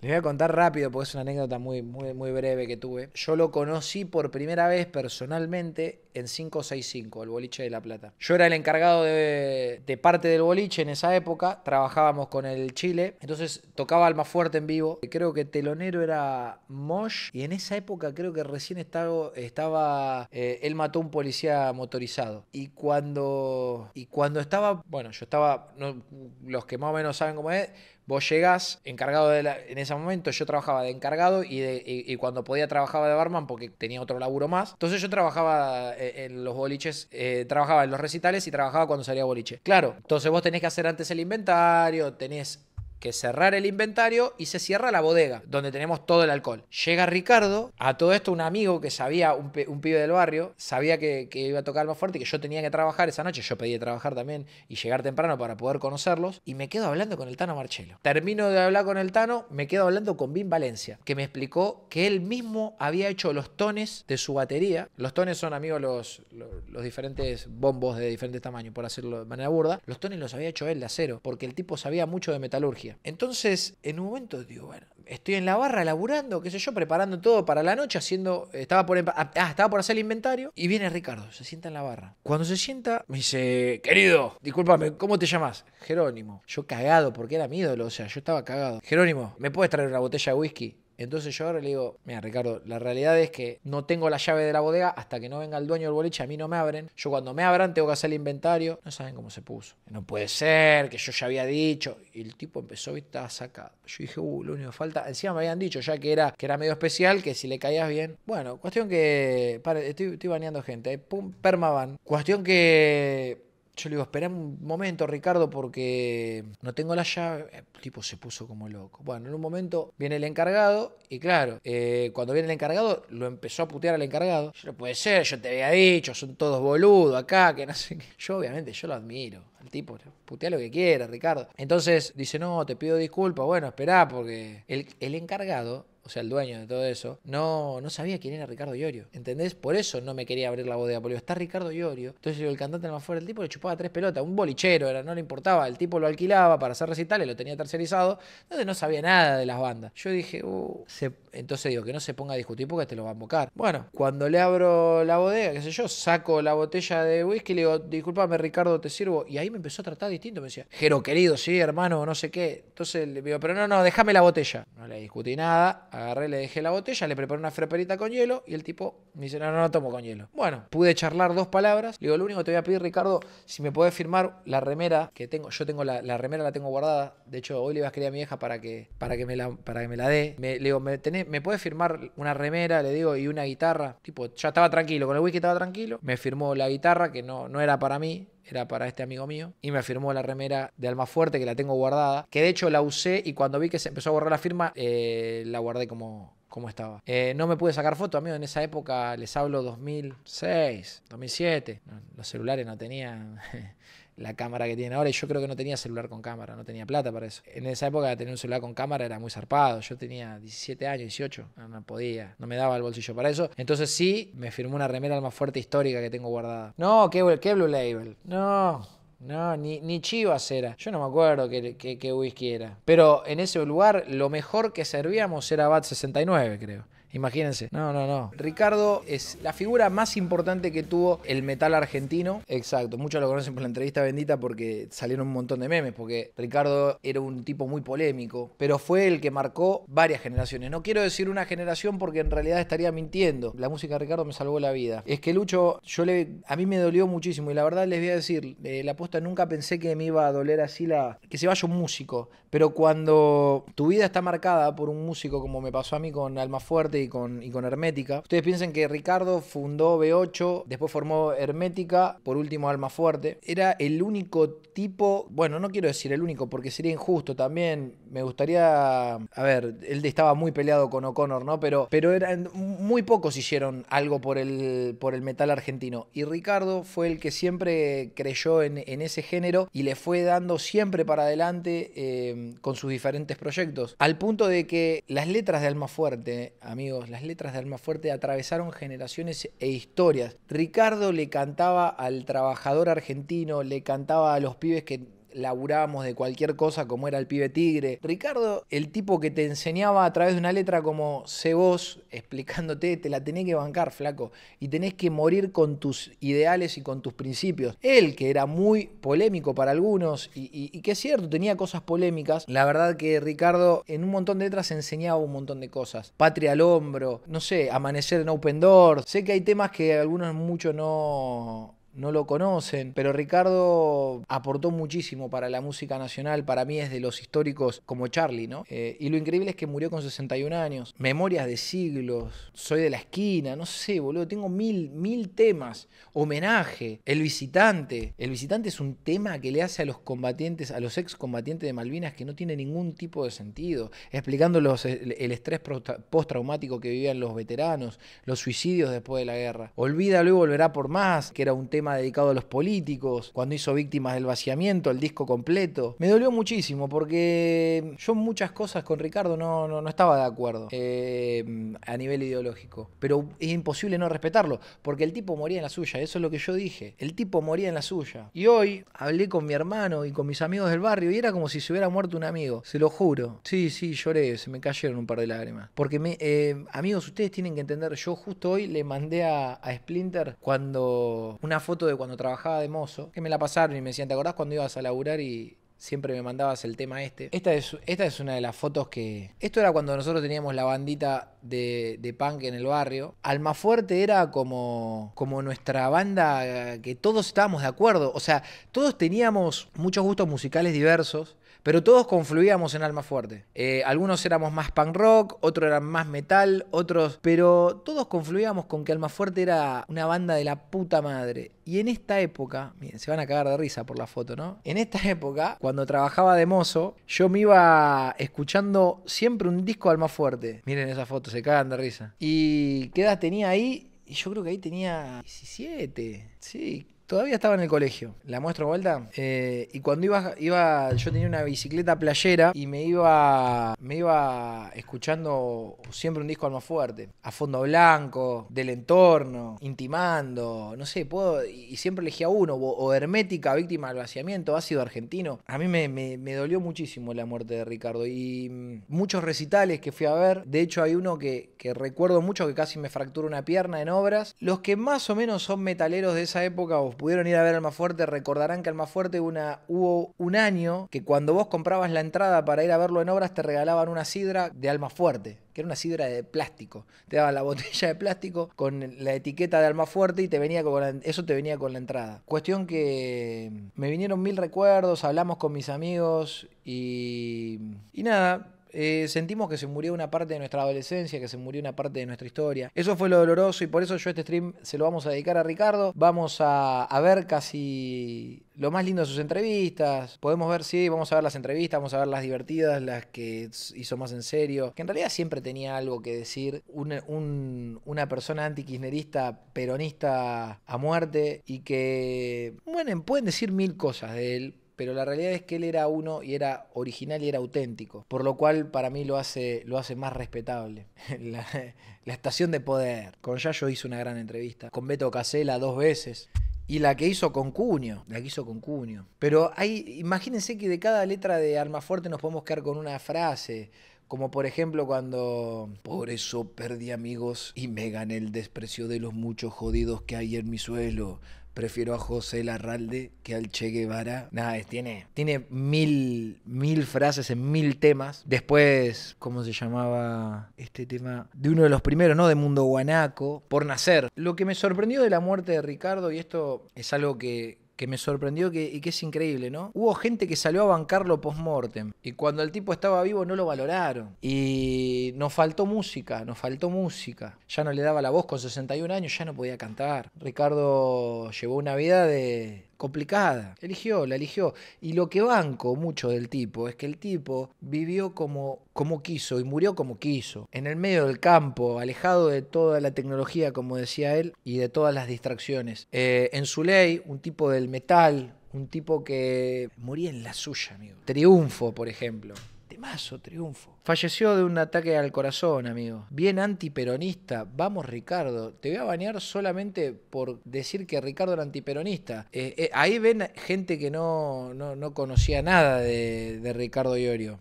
Les voy a contar rápido porque es una anécdota muy, muy, muy breve que tuve. Yo lo conocí por primera vez personalmente en 565, el boliche de La Plata. Yo era el encargado de, parte del boliche en esa época, trabajábamos con el Chile, entonces tocaba más Fuerte en vivo. Creo que telonero era Mosh y en esa época creo que recién estaba, estaba eh, él mató a un policía motorizado. Y cuando, y cuando estaba, bueno, yo estaba, los que más o menos saben cómo es, Vos llegás encargado de la, en ese momento, yo trabajaba de encargado y, de, y, cuando podía trabajaba de barman porque tenía otro laburo más. Entonces yo trabajaba eh, en los boliches, eh, trabajaba en los recitales y trabajaba cuando salía boliche. Claro, entonces vos tenés que hacer antes el inventario, tenés que cerrar el inventario y se cierra la bodega, donde tenemos todo el alcohol. Llega Ricardo, a todo esto un amigo que sabía, un, pibe del barrio, sabía que, iba a tocar más fuerte, que yo tenía que trabajar esa noche, yo pedí trabajar también y llegar temprano para poder conocerlos, y me quedo hablando con el Tano Marchello. Termino de hablar con el Tano, me quedo hablando con Vin Valencia, que me explicó que él mismo había hecho los tones de su batería. Los tones son, amigos, los, los, los diferentes bombos de diferentes tamaños, por hacerlo de manera burda. Los tones los había hecho él de acero, porque el tipo sabía mucho de metalurgia. Entonces, en un momento digo, bueno, estoy en la barra laburando, qué sé yo, preparando todo para la noche, haciendo, estaba por, ah, ah, estaba por hacer el inventario y viene Ricardo, se sienta en la barra. Cuando se sienta, me dice, querido, discúlpame, ¿cómo te llamas? Jerónimo. Yo cagado, porque era mi ídolo, o sea, yo estaba cagado. Jerónimo, ¿me puedes traer una botella de whisky? Entonces yo ahora le digo, mira Ricardo, la realidad es que no tengo la llave de la bodega hasta que no venga el dueño del boliche, a mí no me abren. Yo cuando me abran tengo que hacer el inventario. No saben cómo se puso. No puede ser, que yo ya había dicho. Y el tipo empezó, y estaba sacado. Yo dije, uh, lo único que falta. Encima me habían dicho ya que era, que era medio especial, que si le caías bien. Bueno, cuestión que... estoy, baneando gente. Eh. Pum, permaban. Cuestión que yo le digo, espera un momento, Ricardo, porque no tengo la llave. El tipo se puso como loco. Bueno, en un momento viene el encargado y claro, eh, cuando viene el encargado, lo empezó a putear al encargado. Yo no puede ser, yo te había dicho, son todos boludos acá, que no sé qué. Yo obviamente, yo lo admiro. El tipo, putea lo que quiera, Ricardo. Entonces dice, no, te pido disculpas, bueno, espera porque el, el encargado o sea, el dueño de todo eso, no, no sabía quién era Ricardo Iorio. ¿Entendés? Por eso no me quería abrir la bodega, porque está Ricardo Iorio. Entonces el cantante más fuerte... el tipo le chupaba tres pelotas, un bolichero, era, no le importaba, el tipo lo alquilaba para hacer recitales, lo tenía tercerizado, entonces no sabía nada de las bandas. Yo dije, uh, entonces digo, que no se ponga a discutir porque te este lo va a invocar. Bueno, cuando le abro la bodega, qué sé yo, saco la botella de whisky y le digo, disculpame, Ricardo, te sirvo. Y ahí me empezó a tratar distinto, me decía, Jero querido, sí, hermano, no sé qué. Entonces le digo, pero no, no, déjame la botella. No le discutí nada, Agarré, le dejé la botella, le preparé una freperita con hielo y el tipo me dice, no, no, no tomo con hielo. Bueno, pude charlar dos palabras. Le digo, lo único que te voy a pedir, Ricardo, si me puedes firmar la remera que tengo. Yo tengo la, remera, la tengo guardada. De hecho, hoy le iba a escribir a mi hija para que, para que, me, la, para que me la dé. Me, le digo, ¿me, podés firmar una remera? Le digo, y una guitarra. Tipo, ya estaba tranquilo, con el whisky estaba tranquilo. Me firmó la guitarra, que no, no era para mí era para este amigo mío, y me firmó la remera de Alma Fuerte, que la tengo guardada, que de hecho la usé y cuando vi que se empezó a borrar la firma, eh, la guardé como, como estaba. Eh, no me pude sacar foto, amigo, en esa época les hablo 2006, 2007, los celulares no tenían... la cámara que tiene ahora. Y yo creo que no tenía celular con cámara, no tenía plata para eso. En esa época tener un celular con cámara era muy zarpado. Yo tenía 17 años, 18, no podía, no me daba el bolsillo para eso. Entonces sí, me firmó una remera más fuerte histórica que tengo guardada. No, qué, Blue Label. No, no, ni, ni Chivas era. Yo no me acuerdo qué, qué, qué, whisky era. Pero en ese lugar lo mejor que servíamos era Bat 69, creo. Imagínense. No, no, no. Ricardo es la figura más importante que tuvo el metal argentino. Exacto. Muchos lo conocen por la entrevista bendita porque salieron un montón de memes, porque Ricardo era un tipo muy polémico, pero fue el que marcó varias generaciones. No quiero decir una generación porque en realidad estaría mintiendo. La música de Ricardo me salvó la vida. Es que Lucho, yo le, a mí me dolió muchísimo y la verdad les voy a decir, eh, la apuesta nunca pensé que me iba a doler así la que se vaya un músico, pero cuando tu vida está marcada por un músico como me pasó a mí con Alma Fuerte y con, y con Hermética. Ustedes piensen que Ricardo fundó B8, después formó Hermética, por último Alma Fuerte. Era el único tipo, bueno, no quiero decir el único porque sería injusto también. Me gustaría, a ver, él estaba muy peleado con O'Connor, ¿no? Pero, pero eran muy pocos hicieron algo por el, por el metal argentino. Y Ricardo fue el que siempre creyó en, ese género y le fue dando siempre para adelante eh, con sus diferentes proyectos. Al punto de que las letras de Alma Fuerte, mí las letras de Almafuerte atravesaron generaciones e historias. Ricardo le cantaba al trabajador argentino, le cantaba a los pibes que laburábamos de cualquier cosa como era el pibe tigre. Ricardo, el tipo que te enseñaba a través de una letra como sé vos, explicándote, te la tenés que bancar, flaco, y tenés que morir con tus ideales y con tus principios. Él, que era muy polémico para algunos, y, que es cierto, tenía cosas polémicas, la verdad que Ricardo en un montón de letras enseñaba un montón de cosas. Patria al hombro, no sé, amanecer en open door. Sé que hay temas que algunos mucho no no lo conocen, pero Ricardo aportó muchísimo para la música nacional, para mí es de los históricos como Charlie, ¿no? Eh, y lo increíble es que murió con 61 años, Memorias de siglos, Soy de la esquina, no sé, boludo, tengo mil, mil temas, homenaje, El visitante, El visitante es un tema que le hace a los combatientes, a los excombatientes de Malvinas que no tiene ningún tipo de sentido, explicando los, el, estrés postraumático que vivían los veteranos, los suicidios después de la guerra, olvida luego volverá por más, que era un tema dedicado a los políticos, cuando hizo Víctimas del Vaciamiento, el disco completo. Me dolió muchísimo porque yo muchas cosas con Ricardo no, no, estaba de acuerdo eh, a nivel ideológico, pero es imposible no respetarlo, porque el tipo moría en la suya, eso es lo que yo dije, el tipo moría en la suya. Y hoy hablé con mi hermano y con mis amigos del barrio y era como si se hubiera muerto un amigo, se lo juro. Sí, sí, lloré, se me cayeron un par de lágrimas. Porque, me, eh, amigos, ustedes tienen que entender, yo justo hoy le mandé a, a Splinter cuando una foto de cuando trabajaba de mozo, que me la pasaron y me decían, ¿te acordás cuando ibas a laburar y siempre me mandabas el tema este? Esta es, esta es una de las fotos que... Esto era cuando nosotros teníamos la bandita de, de punk en el barrio. fuerte era como, como nuestra banda que todos estábamos de acuerdo. O sea, todos teníamos muchos gustos musicales diversos pero todos confluíamos en Alma Fuerte. Eh, algunos éramos más punk rock, otros eran más metal, otros... Pero todos confluíamos con que Alma Fuerte era una banda de la puta madre. Y en esta época, miren, se van a cagar de risa por la foto, ¿no? En esta época, cuando trabajaba de mozo, yo me iba escuchando siempre un disco de Alma Fuerte. Miren esa foto, se cagan de risa. ¿Y qué edad tenía ahí? Y yo creo que ahí tenía 17. Sí, Todavía estaba en el colegio. La muestro vuelta. Eh, y cuando iba, iba, yo tenía una bicicleta playera y me iba, me iba escuchando siempre un disco al más fuerte. A fondo blanco, del entorno, intimando, no sé, puedo. Y siempre elegía uno. O, hermética, víctima del vaciamiento, ácido argentino. A mí me, dolió muchísimo la muerte de Ricardo. Y mm, muchos recitales que fui a ver. De hecho, hay uno que, recuerdo mucho que casi me fracturó una pierna en obras. Los que más o menos son metaleros de esa época pudieron ir a ver Almafuerte recordarán que Almafuerte una, hubo un año que cuando vos comprabas la entrada para ir a verlo en obras te regalaban una sidra de Almafuerte que era una sidra de plástico. Te daban la botella de plástico con la etiqueta de Almafuerte y te venía con eso te venía con la entrada. Cuestión que me vinieron mil recuerdos, hablamos con mis amigos y, y nada, eh, sentimos que se murió una parte de nuestra adolescencia, que se murió una parte de nuestra historia. Eso fue lo doloroso y por eso yo este stream se lo vamos a dedicar a Ricardo. Vamos a, ver casi lo más lindo de sus entrevistas. Podemos ver, sí, vamos a ver las entrevistas, vamos a ver las divertidas, las que hizo más en serio. Que en realidad siempre tenía algo que decir. una persona anti-kirchnerista, peronista a muerte y que, bueno, pueden decir mil cosas de él pero la realidad es que él era uno y era original y era auténtico, por lo cual para mí lo hace, lo hace más respetable. la, estación de poder. Con yo hice una gran entrevista, con Beto Casella dos veces. Y la que hizo con Cuño, la que hizo con Cuño. Pero hay, imagínense que de cada letra de Fuerte nos podemos quedar con una frase, como por ejemplo cuando, por eso perdí amigos y me gané el desprecio de los muchos jodidos que hay en mi suelo prefiero a José Larralde que al Che Guevara. Nada, tiene, tiene mil, mil frases en mil temas. Después, ¿cómo se llamaba este tema? De uno de los primeros, ¿no? De Mundo Guanaco, por nacer. Lo que me sorprendió de la muerte de Ricardo, y esto es algo que, que me sorprendió que, y que es increíble, ¿no? Hubo gente que salió a bancarlo post-mortem y cuando el tipo estaba vivo no lo valoraron. Y nos faltó música, nos faltó música. Ya no le daba la voz con 61 años, ya no podía cantar. Ricardo llevó una vida de, complicada. Eligió, la eligió. Y lo que banco mucho del tipo es que el tipo vivió como, como quiso y murió como quiso, en el medio del campo, alejado de toda la tecnología, como decía él, y de todas las distracciones. Eh, en su ley, un tipo del metal, un tipo que moría en la suya, amigo. Triunfo, por ejemplo triunfo. Falleció de un ataque al corazón, amigo. Bien antiperonista. Vamos, Ricardo. Te voy a bañar solamente por decir que Ricardo era antiperonista. Eh, eh, ahí ven gente que no, no, conocía nada de, de Ricardo Iorio.